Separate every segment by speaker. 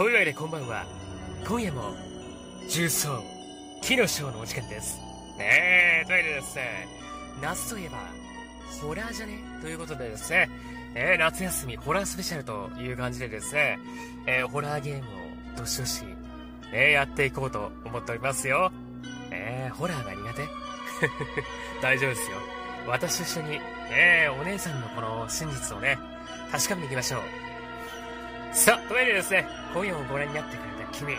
Speaker 1: というわけでこんばんは今夜も重曹木の章のお時間ですねえというわけでですね夏といえばホラーじゃねということでですね、えー、夏休みホラースペシャルという感じでですね、えー、ホラーゲームをどしどし、ね、やっていこうと思っておりますよ。えー、ホラーが苦手 大丈夫ですよ。私と一緒に、えお姉さんのこの真実をね、確かめていきましょう。さあ、というわけでですね、今夜もご覧になってくれた君、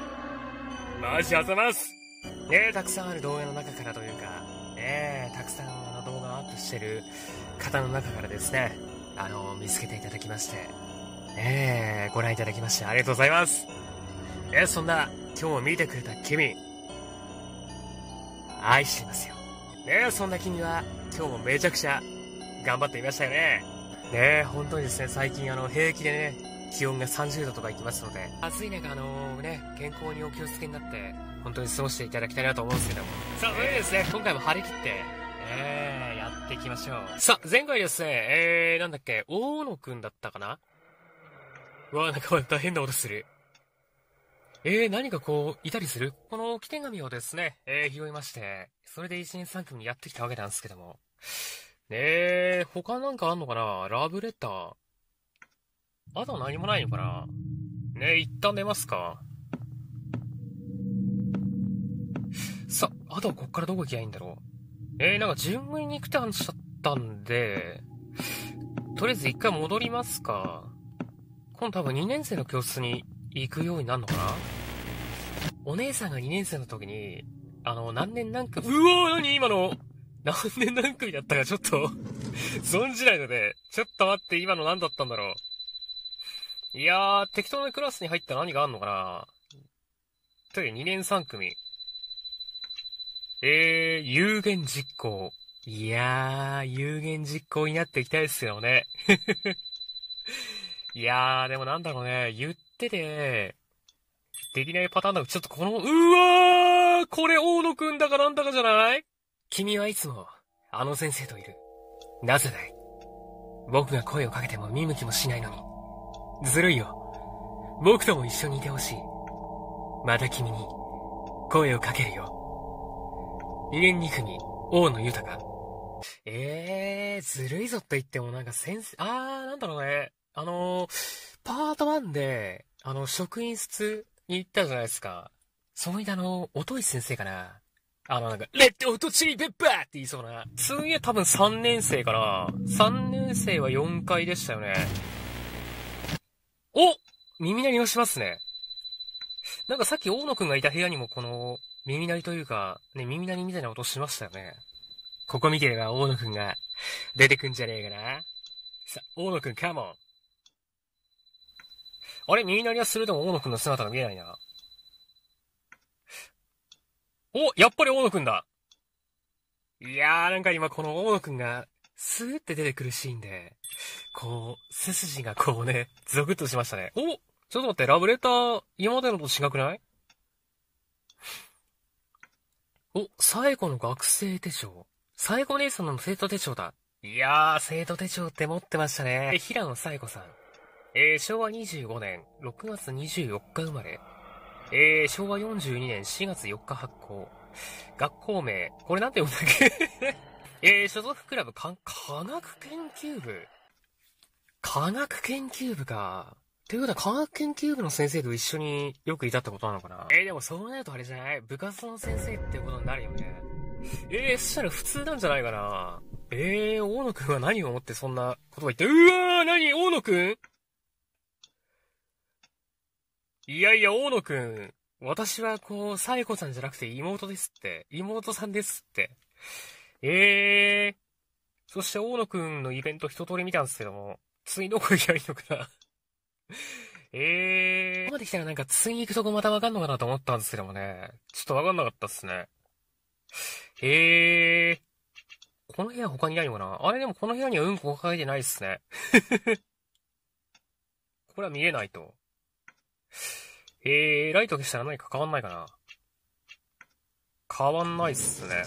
Speaker 1: マジあざます。ねえ、たくさんある動画の中からというか、ねえ、たくさんあの動画をアップしてる方の中からですね、あの、見つけていただきまして、ねえ、ご覧いただきましてありがとうございます。ねえ、そんな、今日見てくれた君、愛してますよ。ねえ、そんな君は、今日もめちゃくちゃ、頑張っていましたよね。ねえ、本当にですね、最近あの、平気でね、気温が30度とかいきますので、暑い中、あのー、ね、健康にお気をつけになって、本当に過ごしていただきたいなと思うんですけども。さあ、それでですね、今回も張り切って、えー、やっていきましょう。さあ、前回ですね、えー、なんだっけ、大野くんだったかなうわなんか大変な音する。えー、何かこう、いたりするこの置き手紙をですね、えー、拾いまして、それで1年3組にやってきたわけなんですけども。ねえ、他なんかあんのかなラブレター。まだ何もないのかなね一旦寝ますか。さ、あとはこっからどこ行きゃいいんだろう。えー、なんか順繰りに行くって話しちゃったんで、とりあえず一回戻りますか。今度多分2年生の教室に行くようになるのかなお姉さんが2年生の時に、あの、何年何組、うおー何今の、何年何組だったかちょっと 存じないので、ちょっと待って、今の何だったんだろう。いやー、適当なクラスに入ったら何があんのかなという2年3組。えー、有言実行。いやー、有言実行になっていきたいですよね。いやー、でもなんだろうね、言ってて、できないパターンだちょっとこの、うわーこれ大野くんだかなんだかじゃない君はいつも、あの先生といる。なぜだい僕が声をかけても見向きもしないのに。ずるいよ。僕とも一緒にいてほしい。また君に、声をかけるよ。2年2組、大野豊。えー、ずるいぞって言ってもなんか先生、あー、なんだろうね。あのー、パート1で、あの、職員室に行ったじゃないですか。その間の、音石先生かな。あの、なんか、レッドオトチリペッパーって言いそうな。すげえ多分3年生かな。3年生は4回でしたよね。お耳鳴りをしますね。なんかさっき大野くんがいた部屋にもこの耳鳴りというか、ね、耳鳴りみたいな音しましたよね。ここ見てれば大野くんが出てくんじゃねえかな。さ、大野くんカモン。あれ耳鳴りはするでも大野くんの姿が見えないな。おやっぱり大野くんだいやーなんか今この大野くんがスーって出てくるシーンで、こう、背筋がこうね、ゾクッとしましたね。おちょっと待って、ラブレター、今までのと違くないお、最後の学生手帳。最後姉さんの生徒手帳だ。いやー、生徒手帳って持ってましたね。平野冴子さん。えー、昭和25年6月24日生まれ。えー、昭和42年4月4日発行。学校名、これなんて読んだっけえー、所属クラブか、科学研究部。科学研究部か。ということは科学研究部の先生と一緒によくいたってことなのかなえー、でもそうなるとあれじゃない部活の先生ってことになるよね。えー、そしたら普通なんじゃないかなえー、大野くんは何を思ってそんなこと言って、うわー何大野くんいやいや、大野くん。私はこう、サイコさんじゃなくて妹ですって。妹さんですって。ええー。そして、大野くんのイベント一通り見たんですけども、次どこ行きゃいいのかなええ ー。ここまで来たらなんか次行くとこまたわかんのかなと思ったんですけどもね、ちょっとわかんなかったっすね。ええー。この部屋他にないのかなあれでもこの部屋にはうんこ書いてないっすね。これは見えないと。えー、ライト消したら何か変わんないかな変わんないっすね。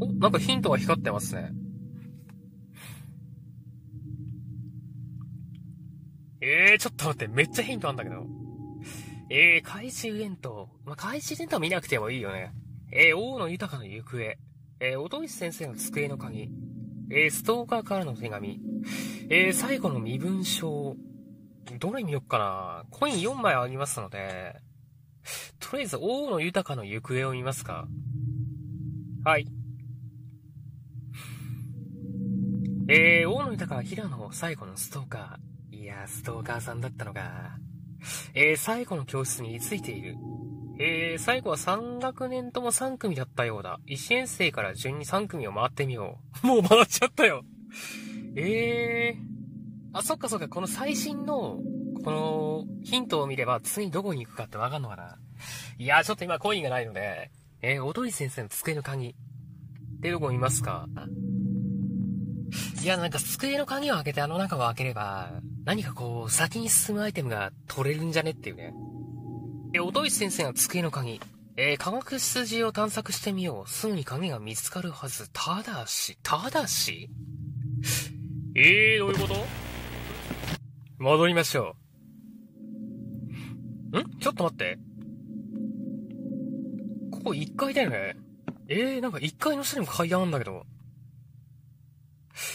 Speaker 1: お、なんかヒントが光ってますね。ええー、ちょっと待って、めっちゃヒントあんだけど。ええー、怪獣ント。まあ、怪獣ント見なくてもいいよね。えー、王の豊かな行方。えー、音石先生の机の鍵。えー、ストーカーからの手紙。えー、最後の身分証。どれ見よっかなコイン4枚ありますので、とりあえず王の豊かな行方を見ますか。はい。えー、大野豊は平野最後のストーカー。いやー、ストーカーさんだったのか。えー、最後の教室に居ついている。えー、最後は3学年とも3組だったようだ。1年生から順に3組を回ってみよう。もう回っちゃったよ。えー、あ、そっかそっか、この最新の、この、ヒントを見れば、次どこに行くかってわかんのかな。いやー、ちょっと今コインがないので、えー、おとり先生の机の鍵。で、どこ見ますかいや、なんか机の鍵を開けてあの中を開ければ、何かこう、先に進むアイテムが取れるんじゃねっていうね。え、音石先生は机の鍵。えー、科学自を探索してみよう。すぐに鍵が見つかるはず。ただし、ただしえー、どういうこと戻りましょう。んちょっと待って。ここ1階だよね。えー、なんか1階の下にも階段あんだけど。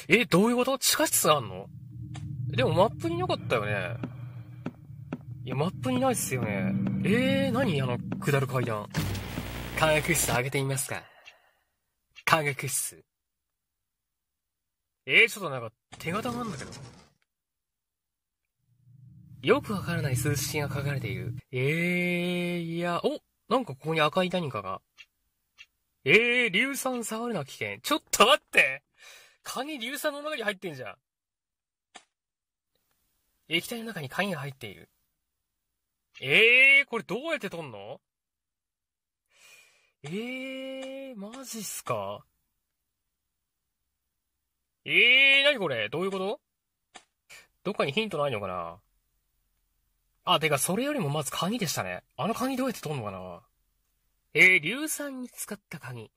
Speaker 1: え、どういうこと地下室があんのでもマップになかったよね。いや、マップにないっすよね。えー、何あの、下る階段。科学室上げてみますか。科学室。えー、ちょっとなんか、手形なんだけど。よくわからない数式が書かれている。えー、いや、おなんかここに赤い何かが。えー、硫酸触るな危険。ちょっと待ってカニ硫酸の中に入ってんじゃん。液体の中にカニが入っている。ええー、これどうやって取んのええー、マジっすかええー、なにこれどういうことどっかにヒントないのかなあ、てか、それよりもまずカニでしたね。あのカニどうやって取んのかなえー、硫酸に使った鍵。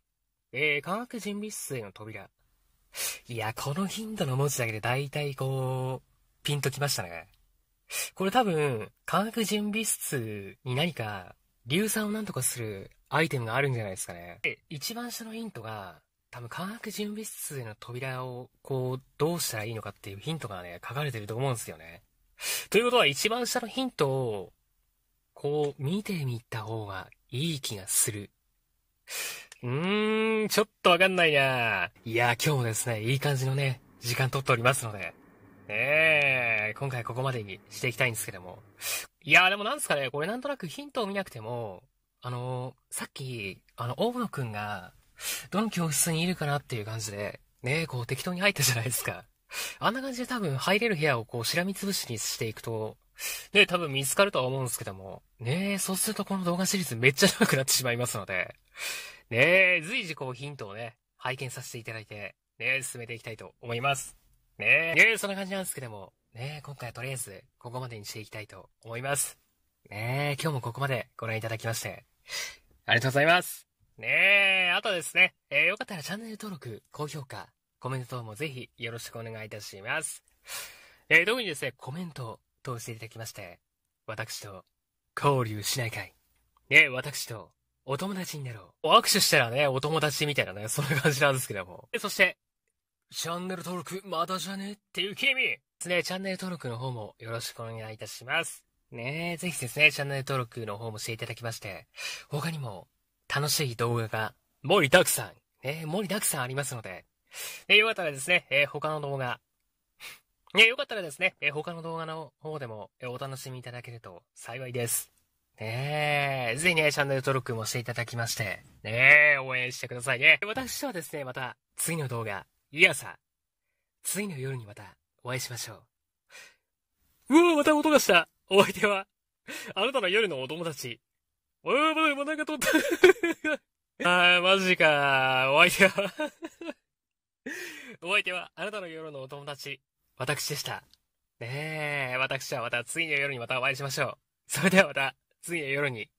Speaker 1: えー、化学準備室への扉。いや、この頻度の文字だけで大体こう、ピンときましたね。これ多分、科学準備室に何か、硫酸を何とかするアイテムがあるんじゃないですかね。で、一番下のヒントが、多分科学準備室への扉を、こう、どうしたらいいのかっていうヒントがね、書かれてると思うんですよね。ということは、一番下のヒントを、こう、見てみた方がいい気がする。うーん、ちょっとわかんないな。いや、今日もですね、いい感じのね、時間とっておりますので。ねえ、今回ここまでにしていきたいんですけども。いや、でもなんですかね、これなんとなくヒントを見なくても、あのー、さっき、あの、大野くんが、どの教室にいるかなっていう感じで、ねこう適当に入ったじゃないですか。あんな感じで多分入れる部屋をこうしらみつぶしにしていくと、ね、多分見つかるとは思うんですけども、ねそうするとこの動画シリーズめっちゃ長くなってしまいますので、ね随時こうヒントをね、拝見させていただいて、ね進めていきたいと思います。ねねそんな感じなんですけども、ね今回はとりあえず、ここまでにしていきたいと思います。ね今日もここまでご覧いただきまして、ありがとうございます。ねえ、あとですね、えー、よかったらチャンネル登録、高評価、コメント等もぜひよろしくお願いいたします。えー、特にですね、コメント、していただきまして、私と交流しないかいね、私とお友達になろう。握手したらね、お友達みたいなね、そんな感じなんですけども。そして、チャンネル登録まだじゃねっていう君ですね、チャンネル登録の方もよろしくお願いいたします。ねえ、ぜひですね、チャンネル登録の方もしていただきまして、他にも楽しい動画が盛りだくさん、ね、盛りだくさんありますので、で、よかったらですね、えー、他の動画、ね、よかったらですね、え他の動画の方でも、えお楽しみいただけると幸いです。ねえ、ぜひね、チャンネル登録もしていただきまして、ねえ、応援してくださいね。私はですね、また、次の動画、いやさ、次の夜にまた、お会いしましょう。うわまた音がした。お相手は、あなたの夜のお友達。おわまだ、またなんか撮った。あー、マジか。お相手は お相手は、あなたの夜のお友達。私でした。ねえ、私はまた次の夜にまたお会いしましょう。それではまた次の夜に。